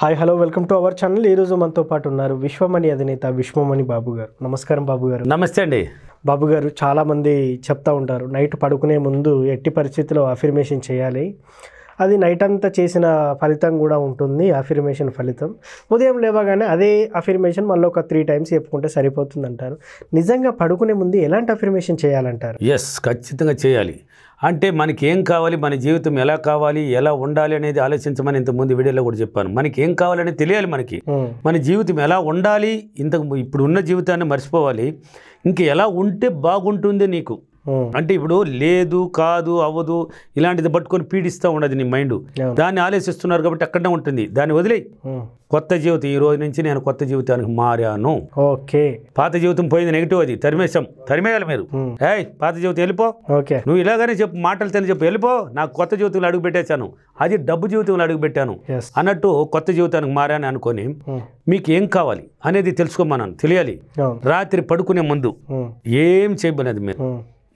Hi hello welcome to our channel ఈరోజు మనతో పాటు ఉన్నారు విశ్వమణి అధినేత విశ్వమణి బాబు గారు నమస్కారం బాబు గారు నమస్తే అండి బాబు గారు చాలామంది చెప్తా ఉంటారు నైట్ పడుకునే ముందు ఎట్టి పరిస్థితిలో అఫిర్మేషన్ చేయాలి అది నైట్ అంతా చేసిన ఫలితం కూడా ఉంటుంది అఫిర్మేషన్ ఫలితం ఉదయం లేవగానే అదే అఫిర్మేషన్ మళ్ళీ ఒక త్రీ టైమ్స్ చెప్పుకుంటే సరిపోతుంది అంటారు నిజంగా పడుకునే ముందు ఎలాంటి అఫిర్మేషన్ చేయాలంటారు ఎస్ ఖచ్చితంగా చేయాలి అంటే మనకి ఏం కావాలి మన జీవితం ఎలా కావాలి ఎలా ఉండాలి అనేది ఆలోచించమని ఇంతకుముందు వీడియోలో కూడా చెప్పాను మనకి ఏం కావాలని తెలియాలి మనకి మన జీవితం ఎలా ఉండాలి ఇంతకు ఇప్పుడు ఉన్న జీవితాన్ని మర్చిపోవాలి ఇంక ఎలా ఉంటే బాగుంటుంది నీకు అంటే ఇప్పుడు లేదు కాదు అవ్వదు ఇలాంటిది పట్టుకొని పీడిస్తూ ఉండదు నీ మైండ్ దాన్ని ఆలోచిస్తున్నారు కాబట్టి అక్కడనే ఉంటుంది దాన్ని వదిలే కొత్త జీవితం ఈ రోజు నుంచి నేను కొత్త జీవితానికి మారాను ఓకే పాత జీవితం పోయింది నెగిటివ్ అది తరిమేశం తరిమేయాలి మీరు ఏయ్ పాత జీవితం వెళ్ళిపో ఓకే నువ్వు ఇలాగనే చెప్పు మాటలు తిని చెప్పు వెళ్ళిపో నాకు కొత్త జీవితంలో అడుగు పెట్టేశాను అది డబ్బు జీవితంలో అడుగు పెట్టాను అన్నట్టు కొత్త జీవితానికి మారాను అనుకొని మీకు ఏం కావాలి అనేది తెలుసుకోమన్నాను తెలియాలి రాత్రి పడుకునే ముందు ఏం చేయబలేదు మీరు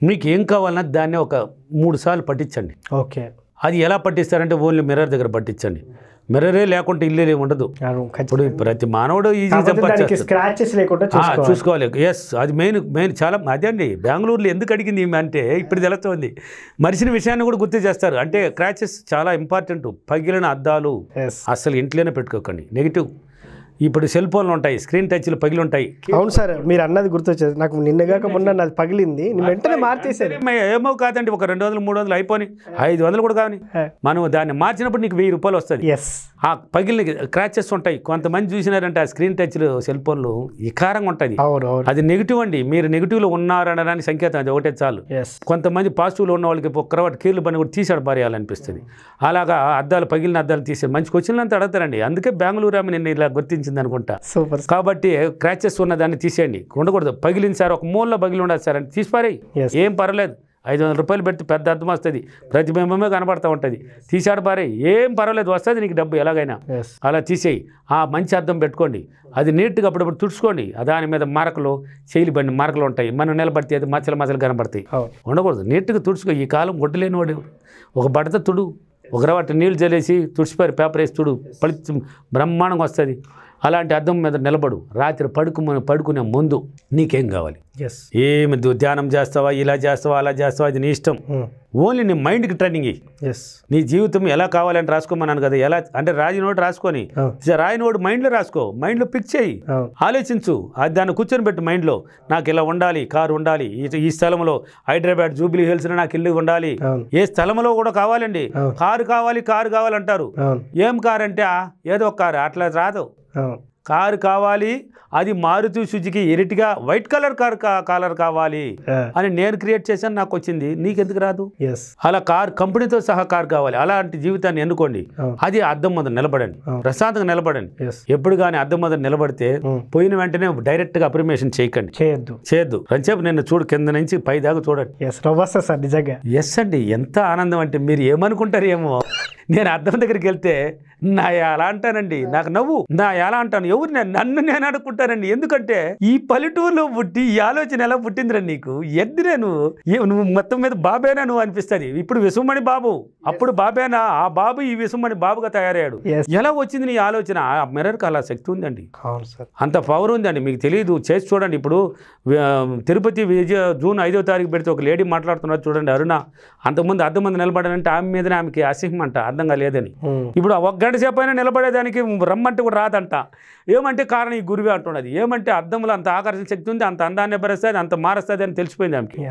మీకు ఏం కావాలన్నా దాన్ని ఒక మూడు సార్లు పట్టించండి ఓకే అది ఎలా పట్టిస్తారంటే ఓన్లీ మిర్రర్ దగ్గర పట్టించండి మిర్రరే లేకుంటే ఇల్లే ఉండదు ఇప్పుడు ప్రతి మానవుడు ఈజీ చూసుకోవాలి ఎస్ అది మెయిన్ మెయిన్ చాలా అదే అండి బెంగళూరులో ఎందుకు అడిగింది అంటే ఇప్పుడు తెలుస్తుంది మరిచిన విషయాన్ని కూడా గుర్తు చేస్తారు అంటే క్రాచెస్ చాలా ఇంపార్టెంట్ పగిలిన అద్దాలు అసలు ఇంట్లోనే పెట్టుకోకండి నెగిటివ్ ఇప్పుడు సెల్ ఫోన్లు ఉంటాయి స్క్రీన్ టచ్లు పగిలి ఉంటాయి అవును సార్ మీరు అన్నది గుర్తొచ్చేది నాకు నిన్నగాక మొన్న నాది పగిలింది వెంటనే మార్చేసారు ఏమో కాదండి ఒక రెండు వందలు మూడు వందలు అయిపోయి ఐదు వందలు కూడా కావని మనం దాన్ని మార్చినప్పుడు నీకు వెయ్యి రూపాయలు వస్తుంది ఎస్ ఆ పగిలిన క్రాచెస్ ఉంటాయి కొంతమంది చూసినారంటే ఆ స్క్రీన్ టచ్ సెల్ ఫోన్లు వికారంగా ఉంటుంది అది నెగిటివ్ అండి మీరు నెగిటివ్లో ఉన్నారనడానికి సంకేతం అది ఒకటే చాలు కొంతమంది పాజిటివ్లో ఉన్న వాళ్ళకి ఒక్కరవాటి కీళ్ళు పని కూడా తీసాడు పారేయాలనిపిస్తుంది అలాగా అద్దాలు పగిలిన అద్దాలు తీసాడు మంచి అంతా అడతారండి అందుకే బెంగళూరు ఆమె నిన్న ఇలా గుర్తించింది అనుకుంటా కాబట్టి క్రాచెస్ ఉన్న దాన్ని తీసేయండి ఉండకూడదు పగిలింది సార్ ఒక మూల్లో పగిలి ఉండదు సార్ అని తీసిపారేయి ఏం పర్లేదు ఐదు వందల రూపాయలు పెడితే పెద్ద అర్థం వస్తుంది ప్రతిబింబమే కనబడుతూ ఉంటుంది తీసాడు పారే ఏం పర్వాలేదు వస్తుంది నీకు డబ్బు ఎలాగైనా అలా తీసేయి ఆ మంచి అర్థం పెట్టుకోండి అది నీట్గా అప్పుడప్పుడు తుడుచుకోండి దాని మీద మరకలు చేయలి బండి మరకలు ఉంటాయి మనం నిలబడితే అది మచ్చలు మచ్చలు కనబడతాయి ఉండకూడదు నీట్గా తుడుచుకో ఈ కాలం గుడ్డలేని వాడు ఒక బడత తుడు ఒక రవాట నీళ్ళు చల్లేసి తుడిచిపోయి పేపర్ వేసి తుడు పలి బ్రహ్మాండంగా వస్తుంది అలాంటి అద్దం మీద నిలబడు రాత్రి పడుకు పడుకునే ముందు నీకేం కావాలి ఎస్ ఏమి ధ్యానం చేస్తావా ఇలా చేస్తావా అలా చేస్తావా అది నీ ఇష్టం hmm. ఓన్లీ నీ మైండ్కి ట్రైనింగ్ ఎస్ నీ జీవితం ఎలా కావాలని రాసుకోమన్నాను కదా ఎలా అంటే రాజినోడు రాసుకొని hmm. రాయినోడు మైండ్లో రాసుకో మైండ్లో పిక్ చేయి hmm. ఆలోచించు అది దాన్ని కూర్చొని పెట్టు మైండ్లో నాకు ఇలా ఉండాలి కారు ఉండాలి ఈ స్థలంలో హైదరాబాద్ జూబ్లీ హిల్స్ నాకు ఇల్లు ఉండాలి ఏ స్థలంలో కూడా కావాలండి కారు కావాలి కారు కావాలంటారు ఏం కారు అంటే ఏదో ఒక కారు అట్లా రాదు Oh. కారు కావాలి అది Maruti Suzuki Ertiga white colour car colour కావాలి అని నేను క్రియేట్ చేశాను నాకు వచ్చింది నీకెందుకు రాదు అలా కార్ కంపెనీతో సహా కార్ కావాలి అలాంటి జీవితాన్ని ఎన్నుకోండి అది అర్థం మొదలు నిలబడండి ప్రశాంతంగా నిలబడండి ఎప్పుడు కానీ అర్థం మొదలు నిలబడితే పోయిన వెంటనే డైరెక్ట్ గా అప్రిమేషన్ చేయకండి చేయొద్దు చేయొద్దు రంచేపు నేను చూడు కింద నుంచి పై దాకా చూడండి సార్ నిజంగా ఎస్ అండి ఎంత ఆనందం అంటే మీరు ఏమనుకుంటారు ఏమో నేను అర్థం దగ్గరికి వెళ్తే నా ఎలా అంటానండి నాకు నవ్వు నా ఎలా అంటాను ఎవరు నన్ను నేను అనుకుంటానండి ఎందుకంటే ఈ పల్లెటూరులో పుట్టి ఈ ఆలోచన ఎలా పుట్టిందిరా నీకు ఎద్దురే నువ్వు నువ్వు మొత్తం మీద బాబేనా నువ్వు అనిపిస్తుంది ఇప్పుడు విసుమణి బాబు అప్పుడు బాబేనా ఆ బాబు ఈ విసుమణి బాబుగా తయారయ్యాడు ఎలా వచ్చింది నీ ఆలోచన ఆ మిర్రర్కి అలా శక్తి ఉందండి అంత పవర్ ఉందండి మీకు తెలియదు చేసి చూడండి ఇప్పుడు తిరుపతి విజయ జూన్ ఐదో తారీఖు పెడితే ఒక లేడీ మాట్లాడుతున్నారు చూడండి అరుణ అంతకుముందు అర్ధ మంది నిలబడాలంటే ఆమె మీదనే ఆమెకి అసహ్యం అంట అర్థంగా లేదని hmm. ఇప్పుడు ఒక గంట సేపు అయినా నిలబడేదానికి రమ్మంటే కూడా రాదంట ఏమంటే కారణం ఈ గురువే అంటున్నది ఏమంటే అర్థంలో అంత ఆకర్షణ శక్తి ఉంది అంత అందాన్ని భరిస్తుంది అంత మారుస్తుంది అని తెలిసిపోయింది ఆమెకి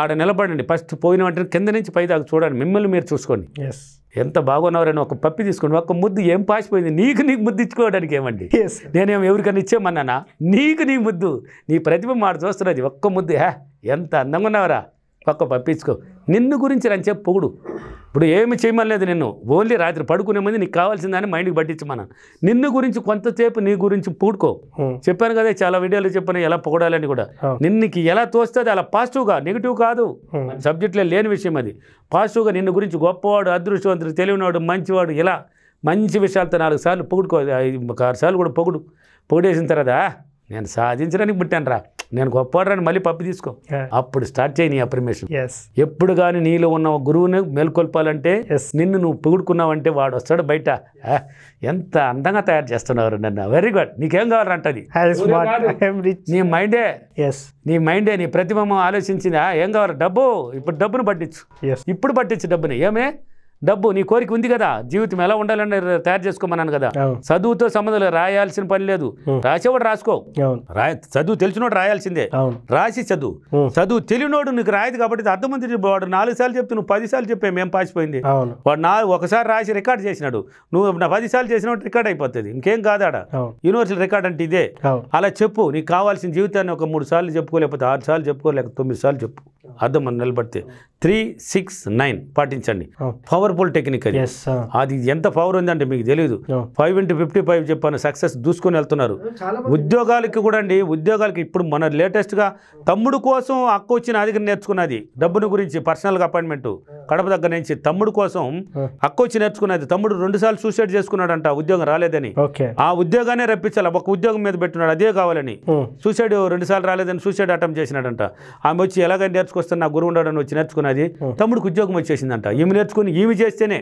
ఆడ నిలబడండి ఫస్ట్ పోయిన వెంటనే కింద నుంచి పై దాకా చూడండి మిమ్మల్ని మీరు చూసుకోండి ఎంత బాగున్నారని ఒక పప్పి తీసుకోండి ఒక ముద్దు ఏం పాసిపోయింది నీకు నీకు ముద్దు ఇచ్చుకోవడానికి ఏమండి నేనేమి ఎవరికైనా ఇచ్చేమన్నానా నీకు నీ ముద్దు నీ ప్రతిభ మాట చూస్తున్నది ఒక్క ముద్దు హే ఎంత అందంగా ఉన్నావరా పక్క పంపించుకో నిన్ను గురించి నేను చెప్పు పొగుడు ఇప్పుడు ఏమి చేయమలేదు నిన్ను ఓన్లీ రాత్రి పడుకునే ముందు నీకు కావాల్సిందని మైండ్కి పట్టించమన్నాను నిన్ను గురించి కొంతసేపు నీ గురించి పూడుకో చెప్పాను కదా చాలా వీడియోలు చెప్పాను ఎలా పొగడాలని కూడా నిన్నకి ఎలా తోస్తుంది అలా పాజిటివ్గా నెగిటివ్ కాదు సబ్జెక్ట్లో లేని విషయం అది పాజిటివ్గా నిన్ను గురించి గొప్పవాడు అదృష్టవంతుడు తెలివినవాడు మంచివాడు ఇలా మంచి విషయాలతో నాలుగు సార్లు పొగుడుకో ఆరు సార్లు కూడా పొగుడు పొగిడేసిన తర్వాత నేను సాధించడానికి పుట్టాను రా నేను గొప్పవాడని మళ్ళీ పప్పు తీసుకో అప్పుడు స్టార్ట్ చేయి నీ అప్రిమేషన్ ఎప్పుడు కానీ నీలో ఉన్న గురువుని మేల్కొల్పాలంటే నిన్ను నువ్వు పొగుడుకున్నావంటే వాడు వస్తాడు బయట ఎంత అందంగా తయారు చేస్తున్నారు నన్ను వెరీ గుడ్ నీకేం కావాలంటది నీ మైండే నీ మైండే నీ ప్రతిబింబం ఆలోచించిన ఏం కావాలి డబ్బు ఇప్పుడు డబ్బును పట్టించు ఇప్పుడు పట్టించు డబ్బుని ఏమే డబ్బు నీ కోరిక ఉంది కదా జీవితం ఎలా ఉండాలని తయారు చేసుకోమన్నాను కదా చదువుతో సంబంధం రాయాల్సిన పని లేదు రాసేవాడు రాసుకో చదువు తెలిసినోడు రాయాల్సిందే రాసి చదువు చదువు తెలియనోడు నీకు రాయదు కాబట్టి అర్థమంది వాడు నాలుగు సార్లు చెప్తే నువ్వు పది సార్లు చెప్పే మేము పాసిపోయింది వాడు నాలుగు ఒకసారి రాసి రికార్డ్ చేసినాడు నువ్వు పది సార్లు చేసినట్టు రికార్డ్ అయిపోతుంది ఇంకేం కాదాడ యూనివర్సల్ రికార్డ్ అంటే ఇదే అలా చెప్పు నీకు కావాల్సిన జీవితాన్ని ఒక మూడు సార్లు చెప్పుకోలేకపోతే ఆరు సార్లు చెప్పుకోలేక తొమ్మిది సార్లు చెప్పు అర్థం మనం నిలబడితే త్రీ సిక్స్ నైన్ పాటించండి పవర్ఫుల్ టెక్నిక్ అది అది ఎంత పవర్ ఉందంటే మీకు తెలియదు ఫైవ్ ఇంటూ ఫిఫ్టీ ఫైవ్ చెప్పాను సక్సెస్ దూసుకొని వెళ్తున్నారు ఉద్యోగాలకి కూడా అండి ఉద్యోగాలకి ఇప్పుడు మన లేటెస్ట్గా తమ్ముడు కోసం అక్క వచ్చిన అధిక నేర్చుకున్నది డబ్బును గురించి పర్సనల్గా అపాయింట్మెంట్ కడప దగ్గర నుంచి తమ్ముడు కోసం అక్క వచ్చి నేర్చుకున్నది తమ్ముడు రెండు సార్లు సూసైడ్ చేసుకున్నాడంట ఉద్యోగం రాలేదని ఆ ఉద్యోగానే రప్పించాలి ఒక ఉద్యోగం మీద పెట్టున్నాడు అదే కావాలని సూసైడ్ రెండు సార్లు రాలేదని సూసైడ్ అటెంప్ట్ చేసినాడంట ఆమె వచ్చి ఎలాగైనా నేర్చుకొస్తాను నా గురువు ఉండడం వచ్చి నేర్చుకున్నది తమ్ముడికి ఉద్యోగం వచ్చేసిందంట ఈమె నేర్చుకుని ఈమె చేస్తేనే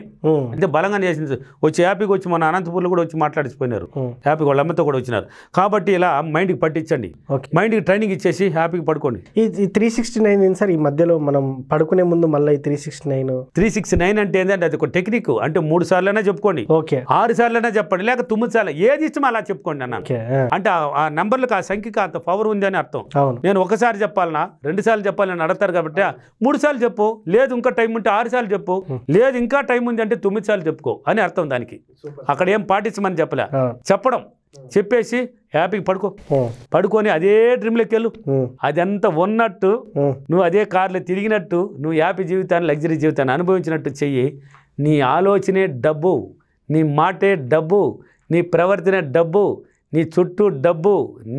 అంటే బలంగా చేసింది వచ్చి యాపీకి వచ్చి మన అనంతపూర్లో కూడా వచ్చి మాట్లాడిపోయినారు హ్యాపీ వాళ్ళ అమ్మతో కూడా వచ్చినారు కాబట్టి ఇలా మైండ్కి పట్టించండి మైండ్కి ట్రైనింగ్ ఇచ్చేసి హ్యాపీకి పడుకోండి ఈ త్రీ సిక్స్టీ నైన్ సార్ ఈ మధ్యలో మనం పడుకునే ముందు మళ్ళీ ఈ three sixty nine three six nine అంటే ఏంటంటే అది ఒక టెక్నిక్ అంటే మూడు సార్లైనా చెప్పుకోండి ఓకే ఆరు సార్లైనా చెప్పండి లేక తొమ్మిది సార్లు ఏది ఇష్టం అలా చెప్పుకోండి అన్న అంటే ఆ నంబర్లకు ఆ సంఖ్యకి అంత పవర్ ఉంది అని అర్థం నేను ఒకసారి చెప్పాలనా రెండు సార్లు చెప్పాలని అడతారు కాబట్టి మూడు సార్లు చెప్పు లేదు ఇంకా టైం ఉంటే ఆరు సార్లు చెప్పు లేదు ఇంకా టైం ఉంది అంటే తొమ్మిది సార్లు చెప్పుకో అని అర్థం దానికి అక్కడ ఏం పాటించమని చెప్పలే చెప్పడం చెప్పేసి హ్యాపీకి పడుకో పడుకొని అదే డ్రీమ్లోకి వెళ్ళు అదంతా ఉన్నట్టు నువ్వు అదే కార్లో తిరిగినట్టు నువ్వు హ్యాపీ జీవితాన్ని లగ్జరీ జీవితాన్ని అనుభవించినట్టు చెయ్యి నీ ఆలోచనే డబ్బు నీ మాటే డబ్బు నీ ప్రవర్తనే డబ్బు నీ చుట్టూ డబ్బు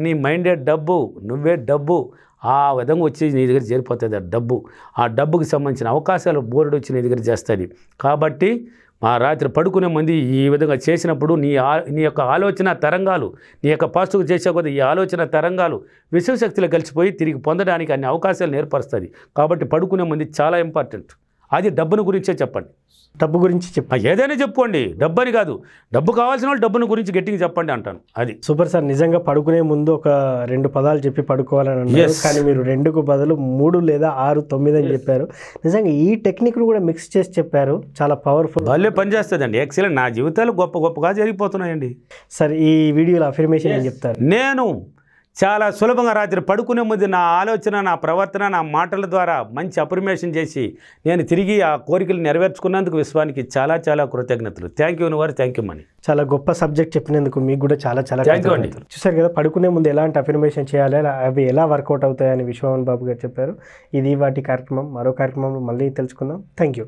నీ మైండే డబ్బు నువ్వే డబ్బు ఆ విధంగా వచ్చి నీ దగ్గర చేరిపోతుంది ఆ డబ్బు ఆ డబ్బుకు సంబంధించిన అవకాశాలు బోర్డు వచ్చి నీ దగ్గర చేస్తుంది కాబట్టి ఆ రాత్రి పడుకునే మంది ఈ విధంగా చేసినప్పుడు నీ ఆ నీ యొక్క ఆలోచన తరంగాలు నీ యొక్క పాస్టుకు చేసే కొద్దిగా ఈ ఆలోచన తరంగాలు విశ్వశక్తిలో కలిసిపోయి తిరిగి పొందడానికి అన్ని అవకాశాలు ఏర్పరుస్తుంది కాబట్టి పడుకునే మంది చాలా ఇంపార్టెంట్ అది డబ్బును గురించే చెప్పండి డబ్బు గురించి చెప్ప ఏదైనా చెప్పుకోండి డబ్బు అని కాదు డబ్బు కావాల్సిన వాళ్ళు డబ్బును గురించి గట్టిగా చెప్పండి అంటాను అది సూపర్ సార్ నిజంగా పడుకునే ముందు ఒక రెండు పదాలు చెప్పి పడుకోవాలని అన్నారు కానీ మీరు రెండుకు బదులు మూడు లేదా ఆరు తొమ్మిది అని చెప్పారు నిజంగా ఈ టెక్నిక్ను కూడా మిక్స్ చేసి చెప్పారు చాలా పవర్ఫుల్ వాళ్ళే పనిచేస్తుందండి ఎక్సలెంట్ నా జీవితాలు గొప్ప గొప్పగా జరిగిపోతున్నాయండి సార్ ఈ వీడియోలో అఫర్మేషన్ ఏం చెప్తారు నేను చాలా సులభంగా రాత్రి పడుకునే ముందు నా ఆలోచన నా ప్రవర్తన నా మాటల ద్వారా మంచి అప్రిమేషన్ చేసి నేను తిరిగి ఆ కోరికలు నెరవేర్చుకున్నందుకు విశ్వానికి చాలా చాలా కృతజ్ఞతలు థ్యాంక్ యూ వారు థ్యాంక్ యూ మనీ చాలా గొప్ప సబ్జెక్ట్ చెప్పినందుకు మీకు కూడా చాలా చాలా థ్యాంక్ యూ అండి చూసారు కదా పడుకునే ముందు ఎలాంటి అఫర్మేషన్ చేయాలి అవి ఎలా వర్కౌట్ అవుతాయని విశ్వమన్ బాబు గారు చెప్పారు ఇది వాటి కార్యక్రమం మరో కార్యక్రమంలో మళ్ళీ తెలుసుకుందాం థ్యాంక్ యూ